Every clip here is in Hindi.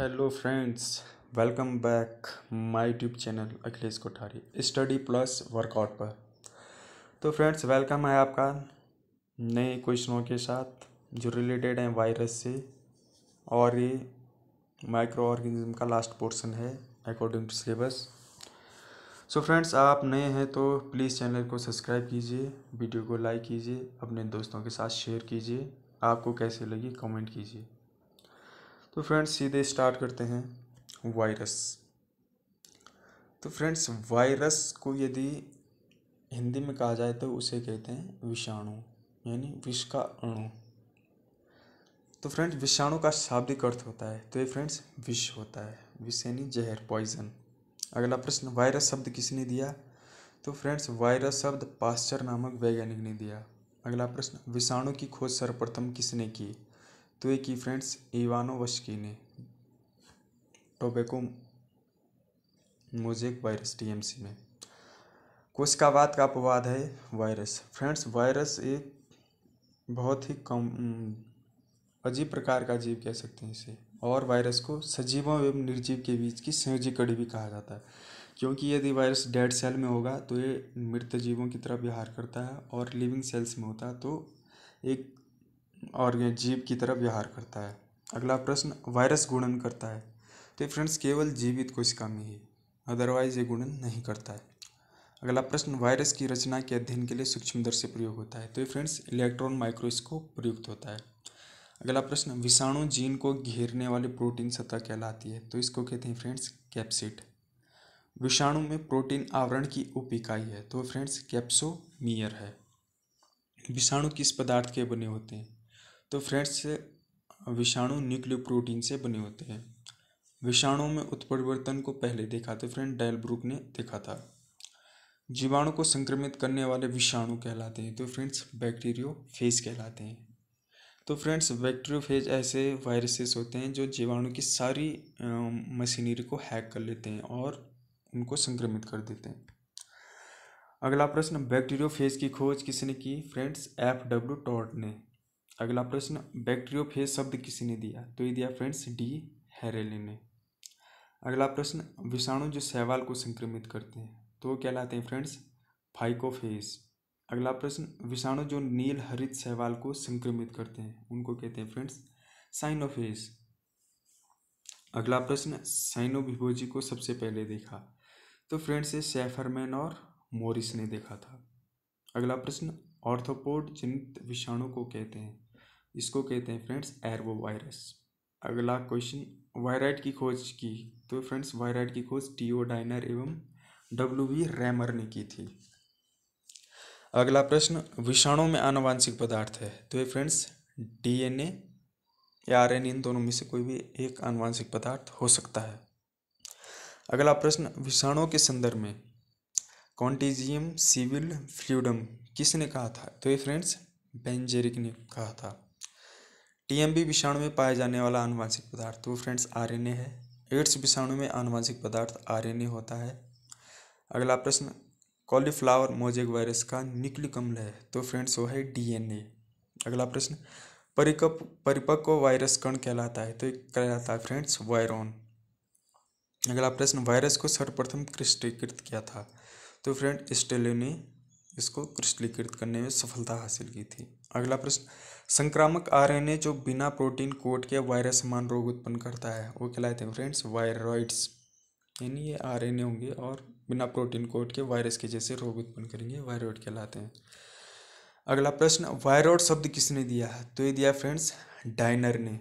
Hello friends welcome back my YouTube channel Akhilesh Kothari study plus workout पर तो फ्रेंड्स वेलकम है आपका नए क्वेश्चनों के साथ जो रिलेटेड हैं वायरस से और ये माइक्रो ऑर्गेनिज्म का लास्ट पोर्शन है according to syllabus so friends आप नए हैं तो प्लीज़ चैनल को सब्सक्राइब कीजिए वीडियो को लाइक कीजिए अपने दोस्तों के साथ शेयर कीजिए आपको कैसे लगी कमेंट कीजिए तो फ्रेंड्स सीधे स्टार्ट करते हैं वायरस तो फ्रेंड्स वायरस को यदि हिंदी में कहा जाए तो उसे कहते हैं विषाणु यानी विष का अणु तो फ्रेंड्स विषाणु का शाब्दिक अर्थ होता है तो ये फ्रेंड्स विष होता है विष यानी जहर पॉइजन अगला प्रश्न वायरस शब्द किसने दिया तो फ्रेंड्स वायरस शब्द पास्चर नामक वैज्ञानिक ने दिया अगला प्रश्न विषाणु की खोज सर्वप्रथम किसने की तो ये की फ्रेंड्स वश्की ने टोबेको मोजेक वायरस टीएमसी में कोशिकावाद का अपवाद है वायरस फ्रेंड्स वायरस एक बहुत ही कम अजीब प्रकार का जीव कह सकते हैं इसे और वायरस को सजीवों एवं निर्जीव के बीच की संयोजी कड़ी भी कहा जाता है क्योंकि यदि वायरस डेड सेल में होगा तो ये मृत जीवों की तरह व्यवहार करता है और लिविंग सेल्स में होता है तो एक और जीव की तरह व्यवहार करता है अगला प्रश्न वायरस गुणन करता है तो फ्रेंड्स केवल जीवित कोशिका में ही अदरवाइज ये गुणन नहीं करता है अगला प्रश्न वायरस की रचना के अध्ययन के लिए सूक्ष्मदर्शी प्रयोग होता है तो ये फ्रेंड्स इलेक्ट्रॉन माइक्रोस्कोप प्रयुक्त होता है अगला प्रश्न विषाणु जीन को घेरने वाली प्रोटीन सतह कहलाती है तो इसको कहते हैं फ्रेंड्स कैप्सिड विषाणु में प्रोटीन आवरण की उप इकाई है तो फ्रेंड्स कैप्सोमियर है विषाणु किस पदार्थ के बने होते हैं तो फ्रेंड्स विषाणु न्यूक्लियो प्रोटीन से बने होते हैं विषाणु में उत्परिवर्तन को पहले देखा तो फ्रेंड डेलब्रुक ने देखा था जीवाणु को संक्रमित करने वाले विषाणु कहलाते हैं तो फ्रेंड्स फेज कहलाते हैं तो फ्रेंड्स फेज ऐसे वायरसेस होते हैं जो जीवाणु की सारी मशीनरी को हैक कर लेते हैं और उनको संक्रमित कर देते हैं अगला प्रश्न फेज की खोज किसने की फ्रेंड्स एफ डब्ल्यू टॉट ने अगला प्रश्न बैक्टीरियोफेज शब्द किसने दिया तो ये दिया फ्रेंड्स डी हेरेली ने अगला प्रश्न विषाणु जो सहवाल को संक्रमित करते हैं तो कहलाते हैं फ्रेंड्स फाइकोफेज अगला प्रश्न विषाणु जो नील हरित सहवाल को संक्रमित करते हैं उनको कहते हैं फ्रेंड्स साइनोफेज अगला प्रश्न साइनोविभोजी को सबसे पहले देखा तो फ्रेंड्स ये सेफरमैन और मोरिस ने देखा था अगला प्रश्न ऑर्थोपोड जनित विषाणु को कहते हैं इसको कहते हैं फ्रेंड्स एरवो वायरस अगला क्वेश्चन वायराइड की खोज की तो फ्रेंड्स वायराइड की खोज टी ओ डाइनर एवं डब्ल्यू वी रैमर ने की थी अगला प्रश्न विषाणु में आनुवांशिक पदार्थ है तो ये फ्रेंड्स डीएनए या ए इन दोनों में से कोई भी एक आनुवांशिक पदार्थ हो सकता है अगला प्रश्न विषाणु के संदर्भ में कॉन्टीजियम सिविल फ्लूडम किसने कहा था तो ये फ्रेंड्स बेंजेरिक ने कहा था टीएमबी विषाणु में पाया जाने वाला आनुवांशिक पदार्थ वो तो फ्रेंड्स आरएनए है एड्स विषाणु में आनुवांशिक पदार्थ आरएनए होता है अगला प्रश्न कॉलीफ्लावर मोजेक वायरस का निकलिकम्ल है तो फ्रेंड्स वो है डीएनए अगला प्रश्न परिकप परिपक्व वायरस कण कहलाता है तो कहलाता है फ्रेंड्स वायरोन अगला प्रश्न वायरस को सर्वप्रथम क्रिस्टीकृत किया था तो फ्रेंड स्टेलोनी ने इसको क्रिस्टलीकृत करने में सफलता हासिल की थी अगला प्रश्न संक्रामक आरएनए जो बिना प्रोटीन कोट के वायरस समान रोग उत्पन्न करता है वो कहलाते हैं फ्रेंड्स वायरॉइड्स यानी ये आरएनए होंगे और बिना प्रोटीन कोट के वायरस के जैसे रोग उत्पन्न करेंगे वायरॉइड कहलाते हैं अगला प्रश्न वायरॉइड शब्द किसने दिया है तो ये दिया फ्रेंड्स डाइनर ने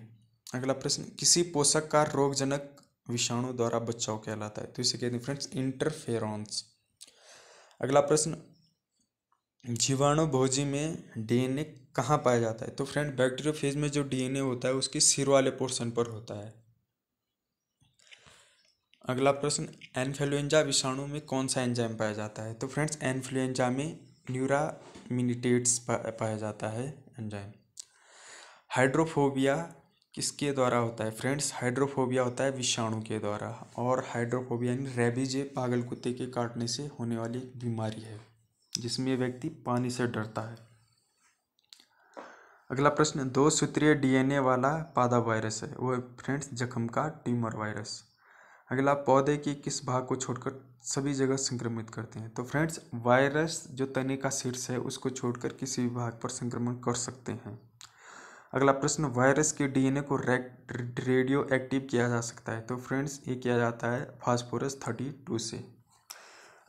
अगला प्रश्न किसी पोषक का रोगजनक विषाणु द्वारा बचाव कहलाता है तो इसे कहते हैं फ्रेंड्स इंटरफेरॉन्स अगला प्रश्न जीवाणु भोजी में डी एन ए कहाँ पाया जाता है तो फ्रेंड बैक्टीरियोफेज में जो डी एन ए होता है उसके सिर वाले पोर्शन पर होता है अगला प्रश्न एनफ्लुएंजा विषाणु में कौन सा एंजाइम पाया जाता है तो फ्रेंड्स एनफ्लुएंजा में न्यूरामिनिटेट्स मिनिटेट्स पाया जाता है एंजाइम हाइड्रोफोबिया किसके द्वारा होता है फ्रेंड्स हाइड्रोफोबिया होता है विषाणु के द्वारा और हाइड्रोफोबिया यानी रेबीजे पागल कुत्ते के काटने से होने वाली बीमारी है जिसमें व्यक्ति पानी से डरता है अगला प्रश्न दो सूत्रीय डीएनए वाला पादा वायरस है वह फ्रेंड्स जख्म का ट्यूमर वायरस अगला पौधे के किस भाग को छोड़कर सभी जगह संक्रमित करते हैं तो फ्रेंड्स वायरस जो तने का शीर्ष है उसको छोड़कर किसी भी भाग पर संक्रमण कर सकते हैं अगला प्रश्न वायरस के डीएनए को रेडियो एक्टिव किया जा सकता है तो फ्रेंड्स ये किया जाता है फास्फोरस थर्टी टू से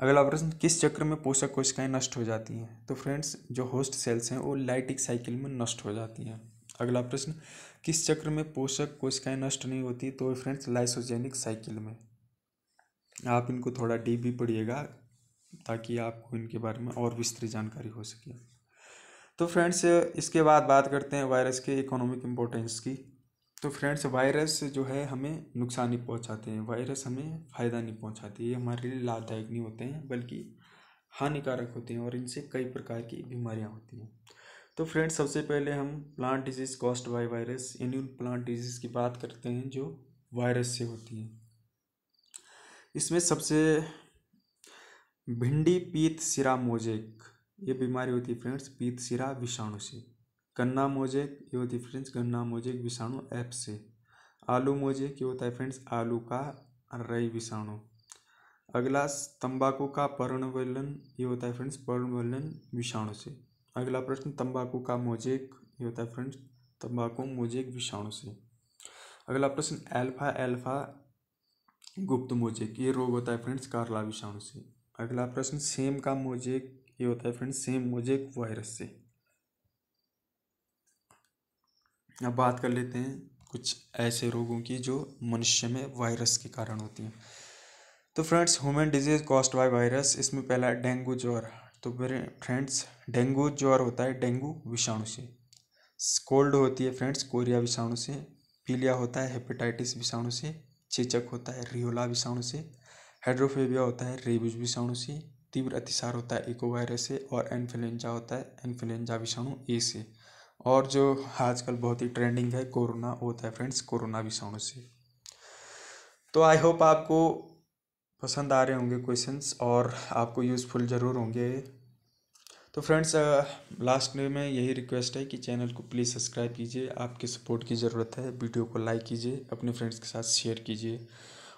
अगला प्रश्न किस चक्र में पोषक कोशिकाएं नष्ट हो जाती हैं तो फ्रेंड्स जो होस्ट सेल्स हैं वो लाइटिक साइकिल में नष्ट हो जाती हैं अगला प्रश्न किस चक्र में पोषक कोशिकाएं नष्ट नहीं होती तो फ्रेंड्स लाइसोजेनिक साइकिल में आप इनको थोड़ा डीप भी पढ़िएगा ताकि आपको इनके बारे में और विस्तृत जानकारी हो सके तो फ्रेंड्स इसके बाद बात करते हैं वायरस के इकोनॉमिक इम्पोर्टेंस की तो फ्रेंड्स वायरस जो है हमें नुकसान नहीं पहुंचाते हैं वायरस हमें फ़ायदा नहीं पहुंचाते ये हमारे लिए लाभदायक नहीं होते हैं बल्कि हानिकारक होते हैं और इनसे कई प्रकार की बीमारियां होती हैं तो फ्रेंड्स सबसे पहले हम plant disease caused by virus यानी उन प्लांट डिजीज़ की बात करते हैं जो वायरस से होती है इसमें सबसे भिंडी पीत सिरा मोजेक ये बीमारी होती है फ्रेंड्स पीत सिरा विषाणु से गन्ना मोजेक ये होती है फ्रेंड्स गन्ना मोजेक विषाणु ऐप से आलू मोजेक ये होता है फ्रेंड्स आलू का रई विषाणु अगला तंबाकू का पर्णवलन ये होता है फ्रेंड्स पर्णवलन विषाणु से अगला प्रश्न तंबाकू का मोजेक ये होता है फ्रेंड्स तंबाकू मोजेक विषाणु से अगला प्रश्न एल्फा एल्फा गुप्त मोजेक ये रोग होता है फ्रेंड्स कारला विषाणु से अगला प्रश्न सेम का मोजेक ये होता है फ्रेंड्स सेम मोजेक वायरस से अब बात कर लेते हैं कुछ ऐसे रोगों की जो मनुष्य में वायरस के कारण होती हैं तो friends human disease caused by virus इसमें पहला डेंगू ज्वर तो मेरे फ्रेंड्स डेंगू ज्वर होता है डेंगू विषाणु से कोल्ड होती है फ्रेंड्स कोरिया विषाणु से पीलिया होता है हेपेटाइटिस विषाणु से चेचक होता है रियोला विषाणु से हाइड्रोफेबिया होता है रेबिज विषाणु से तीव्र अतिसार होता है इको वायरस से और इन्फ्लुएंजा होता है इन्फ्लुएंजा विषाणु ए से और जो आजकल बहुत ही ट्रेंडिंग है कोरोना होता है फ्रेंड्स कोरोना विषाणु से तो आई होप आपको पसंद आ रहे होंगे क्वेश्चंस और आपको यूज़फुल ज़रूर होंगे तो फ्रेंड्स लास्ट में मैं यही रिक्वेस्ट है कि चैनल को प्लीज़ सब्सक्राइब कीजिए आपके सपोर्ट की ज़रूरत है वीडियो को लाइक कीजिए अपने फ्रेंड्स के साथ शेयर कीजिए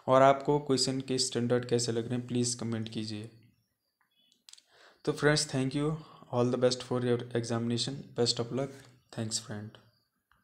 और आपको क्वेश्चन के स्टैंडर्ड कैसे लग रहे हैं प्लीज़ कमेंट कीजिए तो friends thank you all the best for your examination best of luck Thanks, friend.